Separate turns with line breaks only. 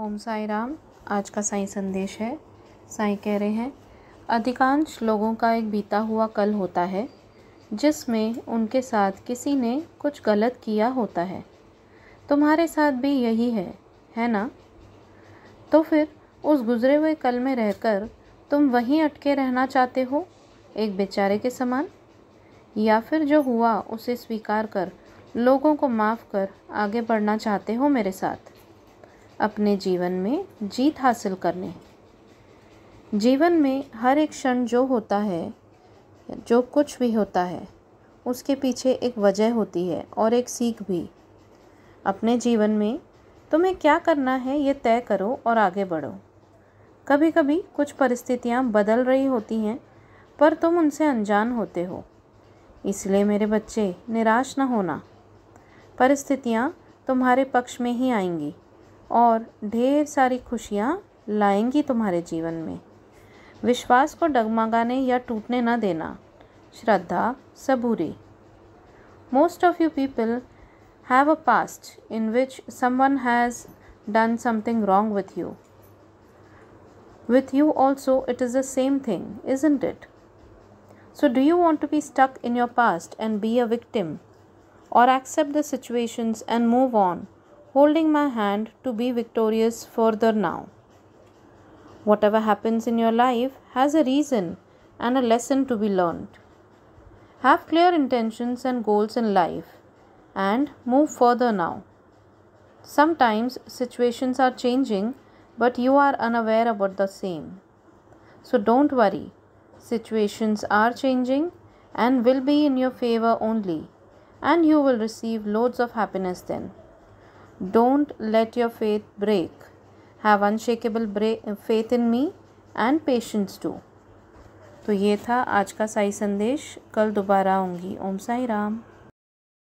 ओम साई राम आज का साई संदेश है साई कह रहे हैं अधिकांश लोगों का एक बीता हुआ कल होता है जिसमें उनके साथ किसी ने कुछ गलत किया होता है तुम्हारे साथ भी यही है है ना तो फिर उस गुज़रे हुए कल में रहकर तुम वहीं अटके रहना चाहते हो एक बेचारे के समान या फिर जो हुआ उसे स्वीकार कर लोगों को माफ़ कर आगे बढ़ना चाहते हो मेरे साथ अपने जीवन में जीत हासिल करने जीवन में हर एक क्षण जो होता है जो कुछ भी होता है उसके पीछे एक वजह होती है और एक सीख भी अपने जीवन में तुम्हें क्या करना है ये तय करो और आगे बढ़ो कभी कभी कुछ परिस्थितियाँ बदल रही होती हैं पर तुम उनसे अनजान होते हो इसलिए मेरे बच्चे निराश न होना परिस्थितियाँ तुम्हारे पक्ष में ही आएंगी और ढेर सारी खुशियाँ लाएंगी तुम्हारे जीवन में विश्वास को डगमगाने या टूटने ना देना श्रद्धा सबूरी most of you people have a past in which someone has done something wrong with you with you also it is the same thing is isn't it so do you want to be stuck in your past and be a victim और accept the situations and move on holding my hand to be victorious further now. Whatever happens in your life has a reason and a lesson to be learned. Have clear intentions and goals in life and move further now. Sometimes situations are changing, but you are unaware about the same. So don't worry, situations are changing and will be in your favor only, and you will receive loads of happiness then. Don't let your faith break. Have unshakable faith in me and patience too. तो ये था आज का साई संदेश कल दोबारा आऊँगी ओम साई राम